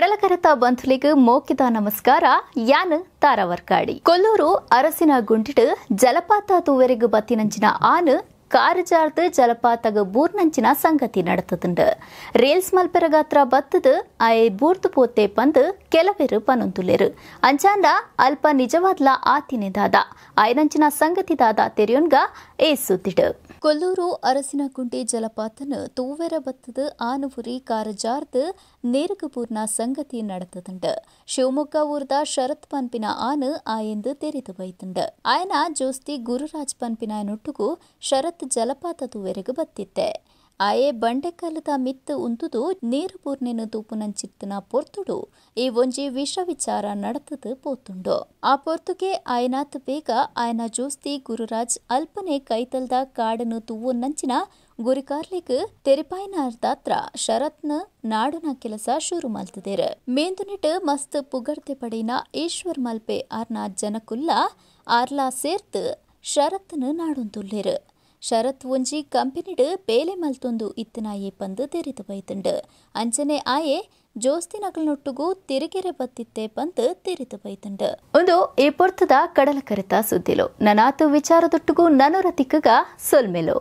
ಕಡಲಕರತ ಬಂಧುಲಿಗೆ ಮೋಕಿದ ನಮಸ್ಕಾರ ಯಾನ್ ತಾರವರ್ಕಾಡಿ ಕೊಲ್ಲೂರು ಅರಸಿನ ಗುಂಡಿಡು ಜಲಪಾತ ತೂವೆರೆಗು ಬತ್ತಿನಂಚಿನ ಆನ್ ಕಾರಜಾರ್ದ ಜಲಪಾತಗ ಬೂರ್ನಂಚಿನ ಸಂಗತಿ ನಡೆತದುಂಡು ರೇಲ್ಸ್ ಮಲ್ಪೆರ ಗಾತ್ರ ಬತ್ತದು ಐ ಬೂರ್ದು ಪೋತೆ ಪಂದ್ ಕೆಲವೆರು ಪನೊಂದುಲೆರು ಅಂಚಾಂಡ ಅಲ್ಪ ನಿಜವಾದ್ಲ ಆತಿನೆದಾದ ಸಂಗತಿ ಸಂಗತಿದಾದ ತೆರೆಯೊನ್ಗ ಏಸುತ್ತಿಡು ಕೊಲ್ಲೂರು ಗುಂಡಿ ಜಲಪಾತನ ತೂವೆರ ಬತ್ತದ ಆನವುರಿ ಕಾರಜಾರ್ದ ನೇರಗಪೂರ್ನ ಸಂಗತಿ நடத்ததுண்டு ಶಿವಮೊಗ್ಗ ಊರ್ದ ಶರತ್ ಪನ್ಪಿನ ಆನ ಆಯಂದ ತೆರೆದು ಬೈತುಂಡು ಆಯನ ಜೋಸ್ತಿ ಗುರುರಾಜ್ ಪನ್ಪಿನ ನೊಟ್ಟುಗು ಶರತ್ ಜಲಪಾತ ತೂವೆರೆಗೆ ಬತ್ತಿತ್ತೆ ಆಯೆ ಬಂಡೆಕಾಲದ ಮಿತ್ತು ಉಂದುದು ನೀರು ಪೂರ್ಣೆನು ತೂಪುನಂಚಿತ್ತಿನ ಪೊರ್ತುಡು ಈ ಒಂಜಿ ವಿಷ ವಿಚಾರ ನಡತದು ಪೋತುಂಡು ಆ ಪೊರ್ತುಗೆ ಆಯನಾತ್ ಬೇಗ ಆಯನ ಜೋಸ್ತಿ ಗುರುರಾಜ್ ಅಲ್ಪನೆ ಕೈತಲ್ದ ಕಾಡನ್ನು ತೂವು ನಂಚಿನ ಗುರಿಕಾರ್ಲಿಗ್ ತೆರಿಪಾಯ್ನಾರ್ ಶರತ್ನ ನಾಡನ ಕೆಲಸ ಶುರು ಮಲ್ತದೇರ್ ಮೇಂದುನಿಟ್ ಮಸ್ತ್ ಪುಗಡ್ದೆ ಪಡಿನ ಈಶ್ವರ್ ಮಲ್ಪೆ ಆರ್ನ ಜನಕುಲ್ಲ ಆರ್ಲಾ ಸೇರ್ತ್ ಶರತ್ನ ನಾಡೊಂದುಲ್ಲೇರು ಶರತ್ ವುಂಜಿ ಕಂಪನಿಡು ಬೇಲೆ ಮಲ್ತೊಂದು ಇತ್ತನಾಯಿ ಪಂದು ತೆರೆದು ಬೈತಂಡು ಅಂಚನೆ ಆಯೆ ಜೋಸ್ತಿ ತಿರುಗೆರೆ ಬತ್ತಿತ್ತೆ ಪಂದು ತೆರೆದು ಬೈತಂಡು ಒಂದು ಈ ಪೊರ್ತದ ಕಡಲ ಕರೆತ ಸುದ್ದಿಲು ನನಾತು ವಿಚಾರದೊಟ್ಟುಗೂ ನನುರ ತಿಕ್ಕಗ ಸೊಲ್ಮೆಲು